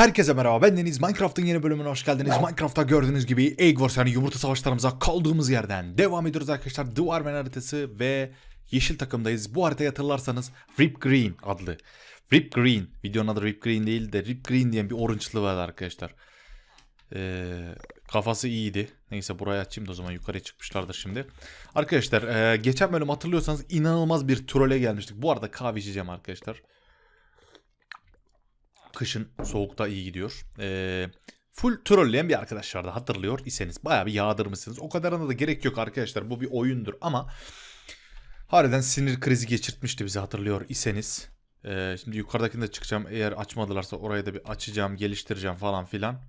Herkese merhaba ben Deniz Minecraft'ın yeni bölümüne hoş geldiniz. Minecraft'ta gördüğünüz gibi Egg Wars yani yumurta savaşlarımıza kaldığımız yerden devam ediyoruz arkadaşlar. Duvar Warman haritası ve yeşil takımdayız. Bu haritayı hatırlarsanız Rip Green adlı. Rip Green videonun adı Rip Green değil de Rip Green diyen bir orange'lı var arkadaşlar. Ee, kafası iyiydi. Neyse buraya açayım da o zaman yukarıya çıkmışlardır şimdi. Arkadaşlar e, geçen bölüm hatırlıyorsanız inanılmaz bir trole gelmiştik. Bu arada kahve içeceğim arkadaşlar. Arkadaşlar. Kışın soğukta iyi gidiyor. Ee, full trolleyen bir arkadaş vardı hatırlıyor iseniz. Bayağı bir yağdırmışsınız. O kadarına da gerek yok arkadaşlar. Bu bir oyundur ama harbiden sinir krizi geçirtmişti bizi hatırlıyor iseniz. Ee, şimdi yukarıdakini de çıkacağım. Eğer açmadılarsa orayı da bir açacağım, geliştireceğim falan filan.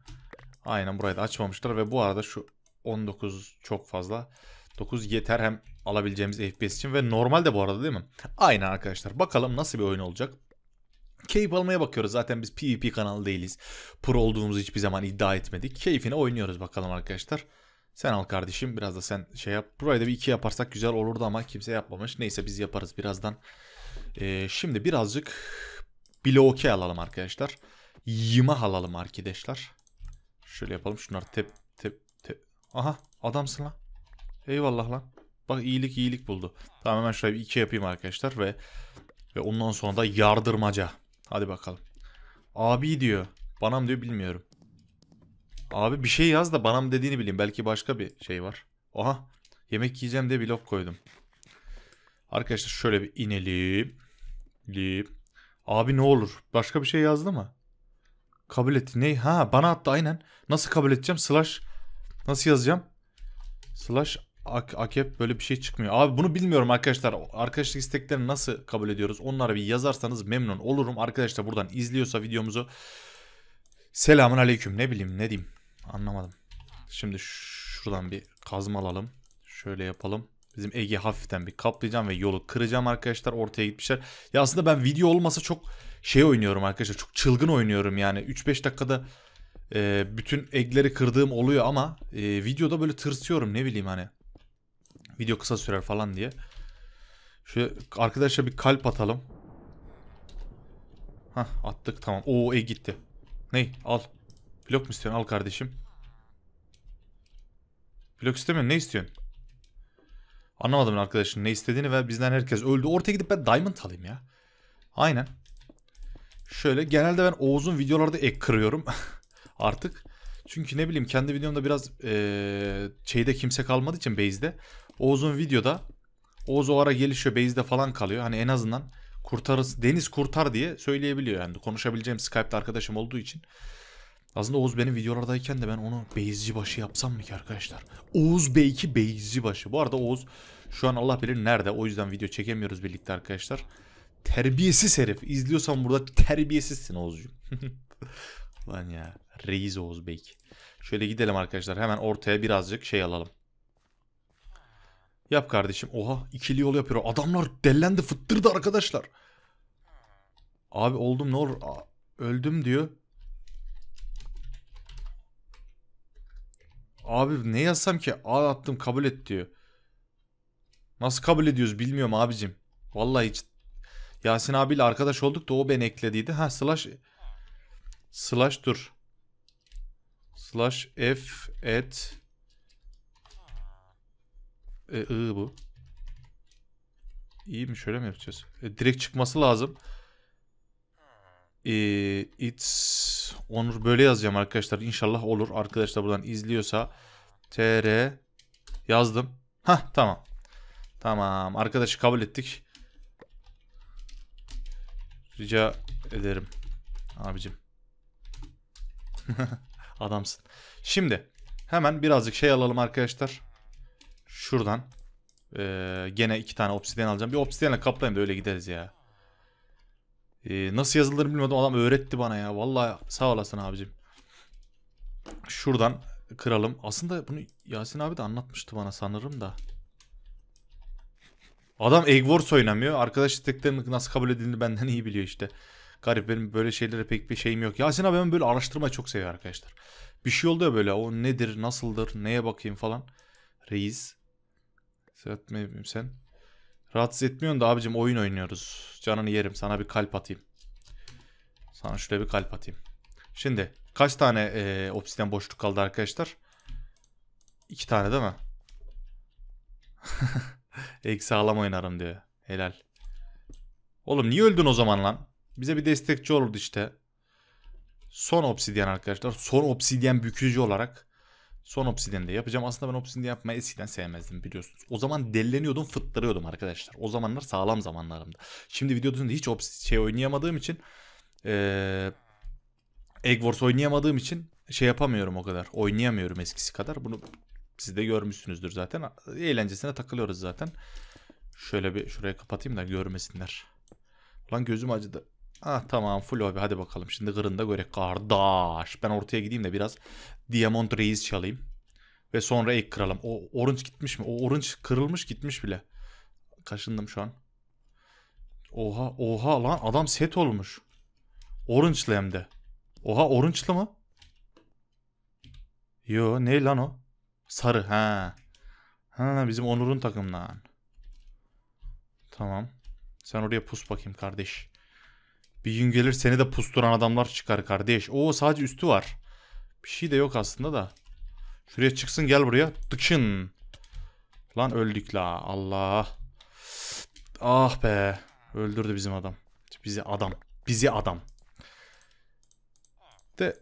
Aynen burayı da açmamışlar ve bu arada şu 19 çok fazla. 9 yeter hem alabileceğimiz FPS için ve normal de bu arada değil mi? Aynen arkadaşlar. Bakalım nasıl bir oyun olacak. Keyif almaya bakıyoruz. Zaten biz PvP kanalı değiliz. Pro olduğumuzu hiçbir zaman iddia etmedik. Keyfine oynuyoruz bakalım arkadaşlar. Sen al kardeşim biraz da sen şey yap. Burayı da bir iki yaparsak güzel olurdu ama kimse yapmamış. Neyse biz yaparız birazdan. Ee, şimdi birazcık bloke alalım arkadaşlar. Yıma alalım arkadaşlar. Şöyle yapalım şunları tep tep tep. Aha adamsın lan. Eyvallah lan. Bak iyilik iyilik buldu. Tamam hemen şöyle bir iki yapayım arkadaşlar ve ve ondan sonra da yardırmaca. Hadi bakalım. Abi diyor. Bana mı diyor bilmiyorum. Abi bir şey yaz da bana mı dediğini bileyim. Belki başka bir şey var. Oha. Yemek yiyeceğim diye bir blok koydum. Arkadaşlar şöyle bir inelim. Lip. Abi ne olur? Başka bir şey yazdı mı? Kabul etti. Ne? Ha bana attı aynen. Nasıl kabul edeceğim? Slash. Nasıl yazacağım? Slash Ak AKP böyle bir şey çıkmıyor. Abi bunu bilmiyorum arkadaşlar. Arkadaşlık isteklerini nasıl kabul ediyoruz? Onlara bir yazarsanız memnun olurum. Arkadaşlar buradan izliyorsa videomuzu selamun aleyküm ne bileyim ne diyeyim anlamadım. Şimdi şuradan bir kazma alalım. Şöyle yapalım. Bizim Ege hafiften bir kaplayacağım ve yolu kıracağım arkadaşlar. Ortaya gitmişler. Ya aslında ben video olmasa çok şey oynuyorum arkadaşlar. Çok çılgın oynuyorum yani. 3-5 dakikada e, bütün egleri kırdığım oluyor ama e, videoda böyle tırsıyorum ne bileyim hani. Video kısa sürer falan diye. Şöyle arkadaşlar bir kalp atalım. Hah attık tamam. Oo e gitti. Ney al. Blok mu istiyorsun al kardeşim. Blok istemiyorsun ne istiyorsun? Anlamadım arkadaşın ne istediğini ve bizden herkes öldü. Ortaya gidip ben diamond alayım ya. Aynen. Şöyle genelde ben Oğuz'un videolarda ek kırıyorum. Artık. Çünkü ne bileyim kendi videomda biraz ee, şeyde kimse kalmadığı için base'de. Oğuz'un videoda Oğuz o ara gelişiyor base'de falan kalıyor. Hani en azından kurtarız Deniz kurtar diye söyleyebiliyor yani. Konuşabileceğim Skype'de arkadaşım olduğu için. Aslında Oğuz benim videolardayken de ben onu Beyizci başı yapsam mı ki arkadaşlar? Oğuz Beyki Beyizci başı. Bu arada Oğuz şu an Allah bilir nerede. O yüzden video çekemiyoruz birlikte arkadaşlar. Terbiyesiz herif. İzliyorsan burada terbiyesizsin Oğuzcuğum. Lan ya. Reis Oğuz Beyki. Şöyle gidelim arkadaşlar. Hemen ortaya birazcık şey alalım. Yap kardeşim. Oha ikili yol yapıyor. Adamlar dellendi fıttırdı arkadaşlar. Abi oldum ne olur. öldüm diyor. Abi ne yazsam ki? A attım kabul et diyor. Nasıl kabul ediyoruz bilmiyorum abicim. Vallahi hiç. Yasin abiyle arkadaş olduk da o ben eklediydi. Ha slash. Slash dur. Slash f et e, I bu. İyi mi? Şöyle mi yapacağız? E, direkt çıkması lazım. E, it's Onur böyle yazacağım arkadaşlar. İnşallah olur. Arkadaşlar buradan izliyorsa tr yazdım. Ha tamam. Tamam. Arkadaşı kabul ettik. Rica ederim. Abicim. Adamsın. Şimdi hemen birazcık şey alalım arkadaşlar. Şuradan. Ee, gene iki tane obsidyen alacağım. Bir obsidyenle kaplayayım da öyle gideriz ya. Ee, nasıl yazılır bilmiyordum. Adam öğretti bana ya. Vallahi sağ olasın abicim. Şuradan kıralım. Aslında bunu Yasin abi de anlatmıştı bana sanırım da. Adam Egg Wars oynamıyor. Arkadaş isteklerinin nasıl kabul edildiğini benden iyi biliyor işte. Garip benim böyle şeylere pek bir şeyim yok. Yasin abi ben böyle araştırmayı çok seviyor arkadaşlar. Bir şey oldu ya böyle o nedir, nasıldır, neye bakayım falan. Reis. Serhat mevim sen. Rahatsız etmiyorsun da abicim oyun oynuyoruz. Canını yerim sana bir kalp atayım. Sana şöyle bir kalp atayım. Şimdi kaç tane e, obsiden boşluk kaldı arkadaşlar? İki tane değil mi? Ek sağlam oynarım diyor. Helal. Oğlum niye öldün o zaman lan? Bize bir destekçi olurdu işte. Son obsidyen arkadaşlar. Son obsidyen bükücü olarak Son obsidyen de yapacağım. Aslında ben obsidyen yapmayı eskiden sevmezdim biliyorsunuz. O zaman delleniyordum, fıttırıyordum arkadaşlar. O zamanlar sağlam zamanlarımda. Şimdi videoda hiç obsidyen şey oynayamadığım için ee, Egg Wars oynayamadığım için şey yapamıyorum o kadar. Oynayamıyorum eskisi kadar. Bunu siz de görmüşsünüzdür zaten. Eğlencesine takılıyoruz zaten. Şöyle bir şuraya kapatayım da görmesinler. Lan gözüm acıdı. Ah tamam full abi hadi bakalım. Şimdi gırında göre kardeş. Ben ortaya gideyim de biraz Diamond Reis çalayım. Ve sonra ilk kıralım. O orange gitmiş mi? O orange kırılmış gitmiş bile. Kaşındım şu an. Oha oha lan adam set olmuş. Orange'lı hem de. Oha orange'lı mı? Yo ne lan o? Sarı ha. Ha bizim Onur'un takımından. Tamam. Sen oraya pus bakayım kardeş. Bir gün gelir seni de pusturan adamlar çıkar kardeş. O sadece üstü var. Bir şey de yok aslında da. Şuraya çıksın gel buraya. Dıkın. Lan öldük la. Allah. Ah be. Öldürdü bizim adam. Bizi adam. Bizi adam. De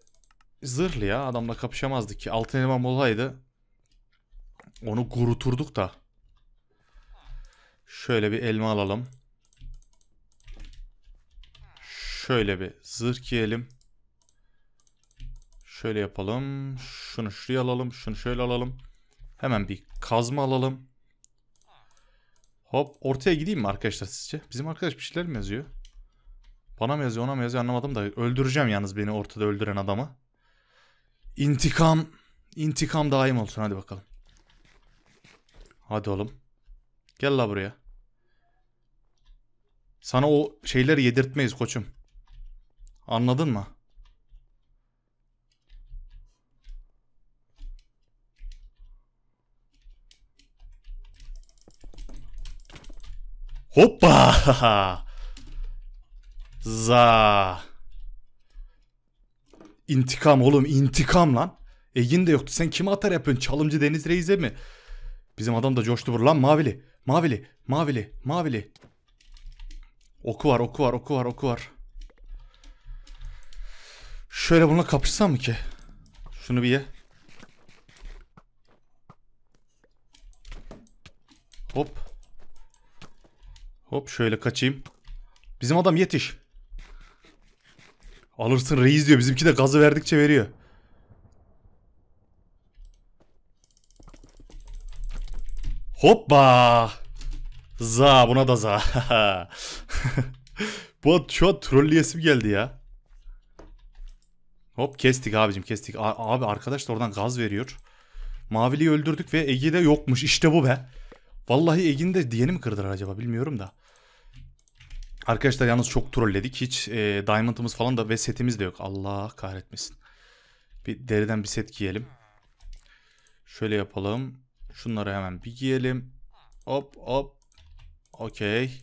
zırhlı ya. Adamla kapışamazdık ki. Altın elmam olaydı. Onu guruturduk da. Şöyle bir elma alalım. Şöyle bir zırh giyelim. Şöyle yapalım. Şunu şuraya alalım. Şunu şöyle alalım. Hemen bir kazma alalım. Hop ortaya gideyim mi arkadaşlar sizce? Bizim arkadaş bir şeyler mi yazıyor? Bana mı yazıyor ona mı yazıyor anlamadım da öldüreceğim yalnız beni ortada öldüren adamı. İntikam. İntikam daim olsun hadi bakalım. Hadi oğlum. Gel la buraya. Sana o şeyleri yedirtmeyiz koçum. Anladın mı? Hoppa! Za. İntikam oğlum intikam lan. Egin de yoktu. Sen kime atar yapıyorsun? Çalımcı Deniz Reis'e mi? Bizim adam da coştu vur lan mavili. Mavili, mavili, mavili. Oku var, oku var, oku var, oku var. Şöyle bununla kapışsam mı ki? Şunu bir ye. Hop. Hop şöyle kaçayım. Bizim adam yetiş. Alırsın reis diyor. Bizimki de gazı verdikçe veriyor. Hoppa. Za buna da za. Bu şu an trolleyesim geldi ya. Hop kestik abicim kestik. A abi arkadaş da oradan gaz veriyor. Mavili'yi öldürdük ve Ege de yokmuş. İşte bu be. Vallahi Ege'nin de diyeni mi kırdılar acaba bilmiyorum da. Arkadaşlar yalnız çok trolledik. Hiç e, diamond'ımız falan da ve setimiz de yok. Allah kahretmesin. Bir deriden bir set giyelim. Şöyle yapalım. Şunları hemen bir giyelim. Hop hop. Okey.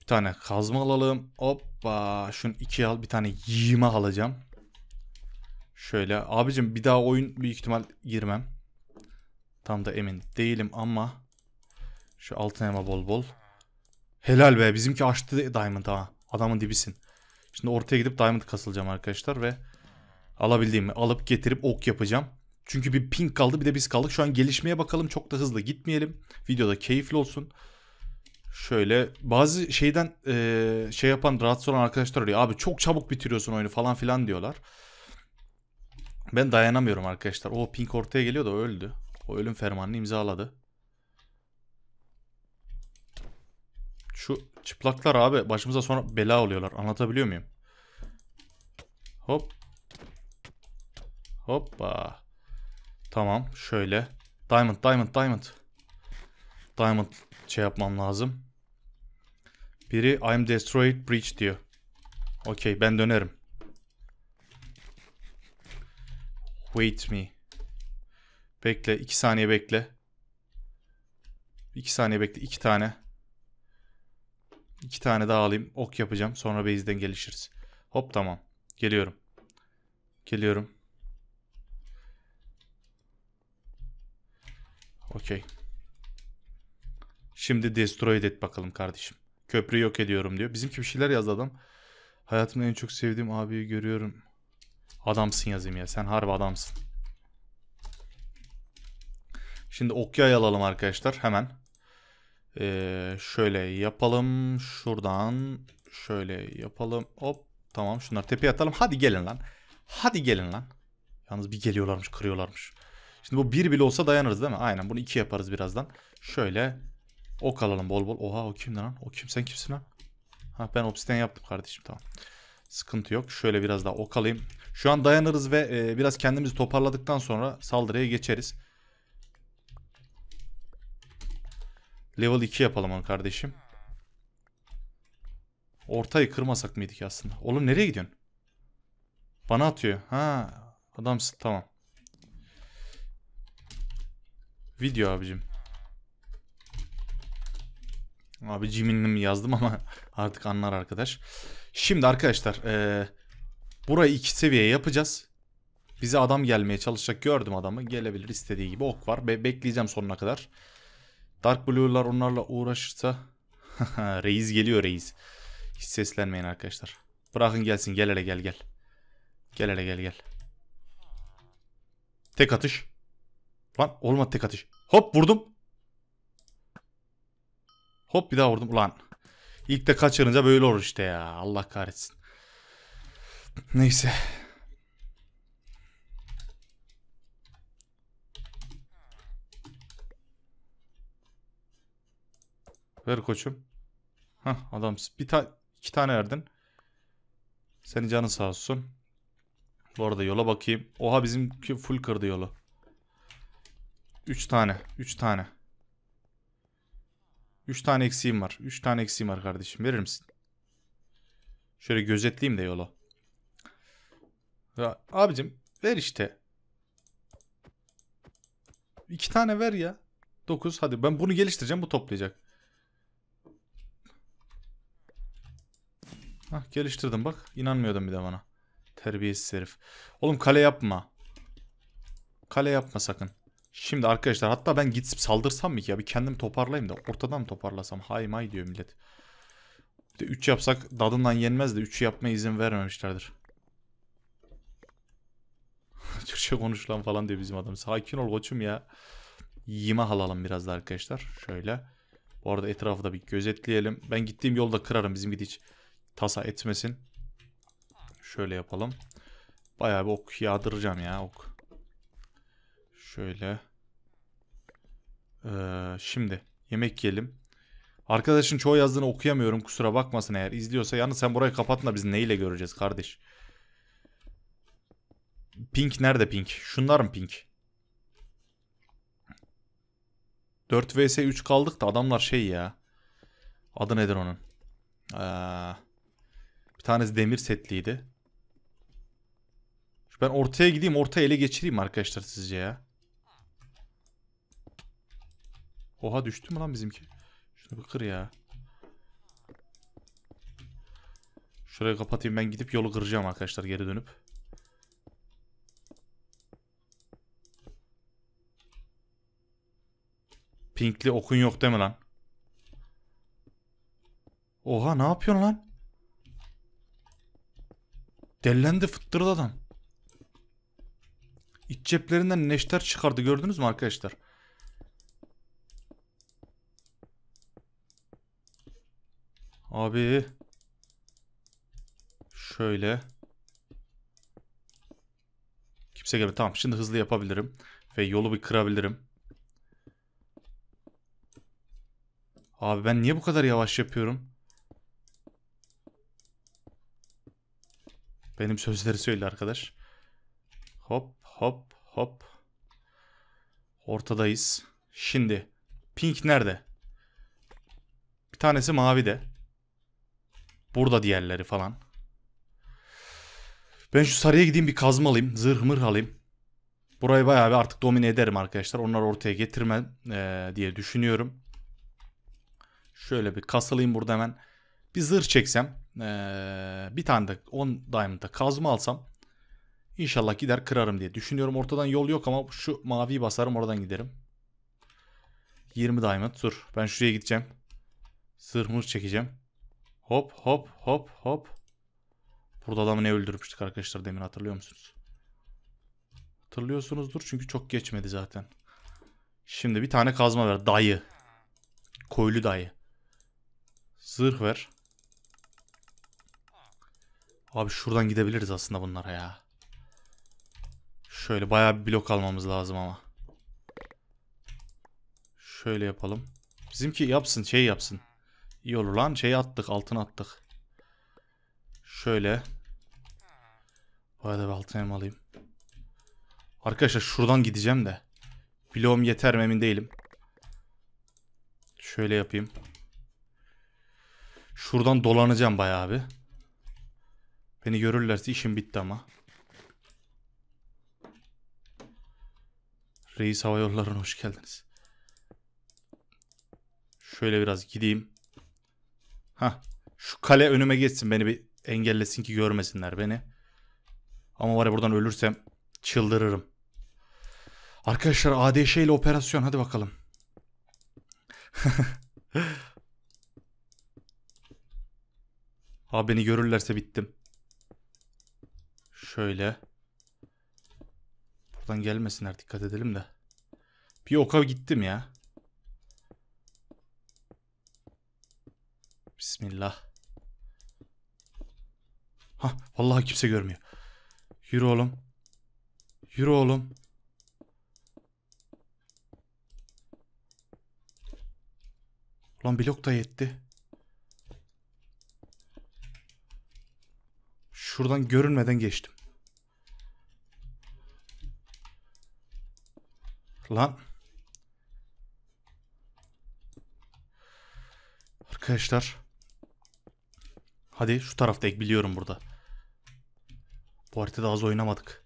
Bir tane kazma alalım. Hoppa. Şunu ikiye al. Bir tane yiyime alacağım. Şöyle abicim bir daha oyun büyük ihtimal girmem. Tam da emin değilim ama şu altın elma bol bol. Helal be bizimki açtı diamond ha. Adamın dibisin. Şimdi ortaya gidip diamond kasılacağım arkadaşlar ve alabildiğimi alıp getirip ok yapacağım. Çünkü bir pink kaldı bir de biz kaldık. Şu an gelişmeye bakalım çok da hızlı gitmeyelim. Videoda keyifli olsun. Şöyle bazı şeyden e, şey yapan rahatsız olan arkadaşlar oluyor. Abi çok çabuk bitiriyorsun oyunu falan filan diyorlar. Ben dayanamıyorum arkadaşlar. O Pink ortaya geliyor da öldü. O ölüm fermanını imzaladı. Şu çıplaklar abi başımıza sonra bela oluyorlar. Anlatabiliyor muyum? Hop. Hoppa. Tamam şöyle. Diamond, diamond, diamond. Diamond şey yapmam lazım. Biri I'm destroyed breach diyor. Okey ben dönerim. Wait me. Bekle. 2 saniye bekle. 2 saniye bekle. 2 tane. iki tane daha alayım. Ok yapacağım. Sonra base'den gelişiriz. Hop tamam. Geliyorum. Geliyorum. Okey. Şimdi destroy et bakalım kardeşim. Köprüyü yok ediyorum diyor. Bizimki bir şeyler yazdı adam. Hayatımda en çok sevdiğim abiyi görüyorum. Adamsın yazayım ya. Sen harbi adamsın. Şimdi okya alalım arkadaşlar hemen. Ee, şöyle yapalım. Şuradan şöyle yapalım. Hop tamam şunları tepeye atalım. Hadi gelin lan. Hadi gelin lan. Yalnız bir geliyorlarmış kırıyorlarmış. Şimdi bu bir bile olsa dayanırız değil mi? Aynen bunu iki yaparız birazdan. Şöyle ok alalım bol bol. Oha o kim lan? O kim sen kimsin lan? Ha ben obsiden yaptım kardeşim tamam. Sıkıntı yok. Şöyle biraz daha ok alayım. Şu an dayanırız ve e, biraz kendimizi toparladıktan sonra saldırıya geçeriz. Level 2 yapalım onu kardeşim. Ortayı kırmasak mıydık aslında? Oğlum nereye gidiyorsun? Bana atıyor. Ha adamsın tamam. Video abicim. Abi Jimin'im yazdım ama artık anlar arkadaş. Şimdi arkadaşlar eee Burayı iki seviye yapacağız. Bize adam gelmeye çalışacak. Gördüm adamı. Gelebilir istediği gibi. Ok var. Be bekleyeceğim sonuna kadar. Dark Blue'lar onlarla uğraşırsa. reis geliyor reis. Hiç seslenmeyin arkadaşlar. Bırakın gelsin. Gel hele gel gel. Gel hele gel gel. Tek atış. Lan olmadı tek atış. Hop vurdum. Hop bir daha vurdum. Ulan. İlk de kaçırınca böyle olur işte ya. Allah kahretsin. Neyse. Ver koçum. Hah adamsın. Bir ta iki tane verdin. Senin canın sağ olsun. Bu arada yola bakayım. Oha bizimki full kırdı yolu. Üç tane. üç tane. Üç tane eksiğim var. Üç tane eksiğim var kardeşim. Verir misin? Şöyle gözetleyeyim de yolu. Ya abicim ver işte. İki tane ver ya. Dokuz hadi ben bunu geliştireceğim bu toplayacak. Hah geliştirdim bak. İnanmıyordum bir de bana. Terbiyesiz herif. Oğlum kale yapma. Kale yapma sakın. Şimdi arkadaşlar hatta ben gitsip saldırsam mı ki ya? Bir kendim toparlayayım da ortadan toparlasam. Hay may diyor millet. Bir 3 yapsak dadından yenmez de 3'ü yapmaya izin vermemişlerdir. Türkçe konuş lan falan diyor bizim adam. Sakin ol koçum ya. Yima ah, alalım biraz da arkadaşlar. Şöyle. Bu arada etrafı da bir gözetleyelim. Ben gittiğim yolda kırarım. Bizim hiç tasa etmesin. Şöyle yapalım. Bayağı bir ok yağdıracağım ya ok. Şöyle. Ee, şimdi yemek yiyelim. Arkadaşın çoğu yazdığını okuyamıyorum kusura bakmasın eğer izliyorsa. Yalnız sen burayı kapatma biz neyle göreceğiz kardeş. Pink nerede pink? Şunlar mı pink? 4 vs 3 kaldık da adamlar şey ya. Adı nedir onun? Ee, bir tanesi demir setliydi. Ben ortaya gideyim ortaya ele geçireyim arkadaşlar sizce ya. Oha düştü mü lan bizimki? Şunu bir kır ya. Şurayı kapatayım ben gidip yolu kıracağım arkadaşlar geri dönüp. Pinkli okun yok deme lan. Oha ne yapıyorsun lan? Dellendi fıttırdı adam. İç ceplerinden neşter çıkardı gördünüz mü arkadaşlar? Abi. Şöyle. Kimse gelmedi. Tamam şimdi hızlı yapabilirim. Ve yolu bir kırabilirim. Abi ben niye bu kadar yavaş yapıyorum? Benim sözleri söyle arkadaş. Hop hop hop. Ortadayız. Şimdi pink nerede? Bir tanesi mavi de. Burada diğerleri falan. Ben şu sarıya gideyim bir kazma alayım. Zırh mır alayım. Burayı bayağı bir artık domine ederim arkadaşlar. Onları ortaya getirmem ee, diye düşünüyorum. Şöyle bir kasalayım burada hemen. Bir zırh çeksem. Ee, bir tane de 10 diamond'a kazma alsam. İnşallah gider kırarım diye düşünüyorum. Ortadan yol yok ama şu maviyi basarım oradan giderim. 20 diamond. Dur ben şuraya gideceğim. Zırhımız çekeceğim. Hop hop hop hop. Burada adamı ne öldürmüştük arkadaşlar demin hatırlıyor musunuz? Hatırlıyorsunuzdur çünkü çok geçmedi zaten. Şimdi bir tane kazma ver. Dayı. Koylu dayı. Zırh ver. Abi şuradan gidebiliriz aslında bunlara ya. Şöyle bayağı bir blok almamız lazım ama. Şöyle yapalım. Bizimki yapsın şey yapsın. İyi olur lan şey attık altın attık. Şöyle. Bayağı da bir altın elma Arkadaşlar şuradan gideceğim de. Bloğum yeter mi emin değilim. Şöyle yapayım. Şuradan dolanacağım bayağı bir. Beni görürlerse işim bitti ama. Reis Hava Yolları'na hoş geldiniz. Şöyle biraz gideyim. Ha, şu kale önüme geçsin beni bir engellesin ki görmesinler beni. Ama var ya buradan ölürsem çıldırırım. Arkadaşlar ADŞ ile operasyon hadi bakalım. Abi beni görürlerse bittim. Şöyle. Buradan gelmesinler dikkat edelim de. Bir oka gittim ya. Bismillah. Ha vallahi kimse görmüyor. Yürü oğlum. Yürü oğlum. Ulan blok da yetti. Şuradan görünmeden geçtim. Lan. Arkadaşlar. Hadi şu tarafta ek biliyorum burada. Bu haritada az oynamadık.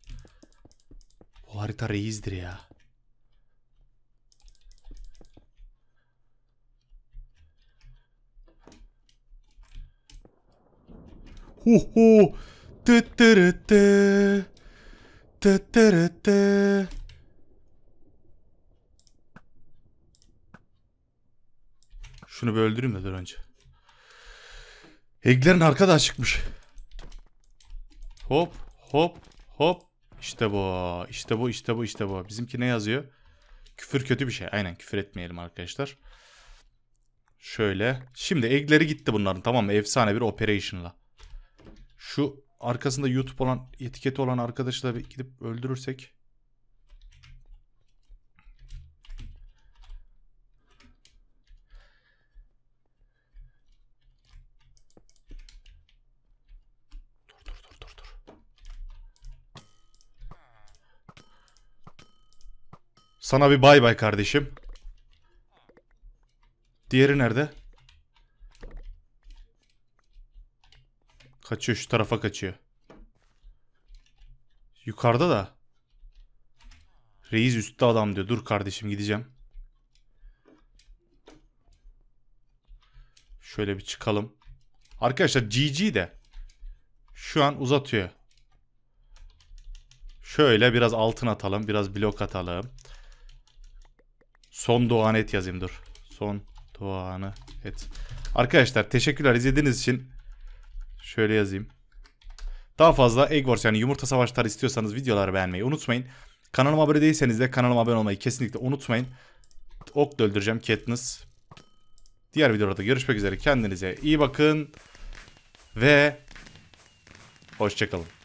Bu harita reizdir ya. Hu hu. Tıt tırı Şunu bir öldüreyim de dur önce. Eglerin arkada çıkmış. Hop hop hop. İşte bu. İşte bu işte bu işte bu. Bizimki ne yazıyor? Küfür kötü bir şey. Aynen küfür etmeyelim arkadaşlar. Şöyle. Şimdi egleri gitti bunların tamam mı? Efsane bir operation'la. Şu arkasında YouTube olan etiketi olan arkadaşı da gidip öldürürsek Sana bir bay bay kardeşim. Diğeri nerede? Kaçıyor şu tarafa kaçıyor. Yukarıda da. Reis üstte adam diyor. Dur kardeşim gideceğim. Şöyle bir çıkalım. Arkadaşlar GG de şu an uzatıyor. Şöyle biraz altın atalım. Biraz blok atalım. Son doğan et yazayım dur. Son doğanı et. Arkadaşlar teşekkürler izlediğiniz için. Şöyle yazayım. Daha fazla Egg Wars yani yumurta savaşları istiyorsanız videoları beğenmeyi unutmayın. Kanalıma abone değilseniz de kanalıma abone olmayı kesinlikle unutmayın. Ok da öldüreceğim Katniss. Diğer videolarda görüşmek üzere. Kendinize iyi bakın. Ve hoşçakalın.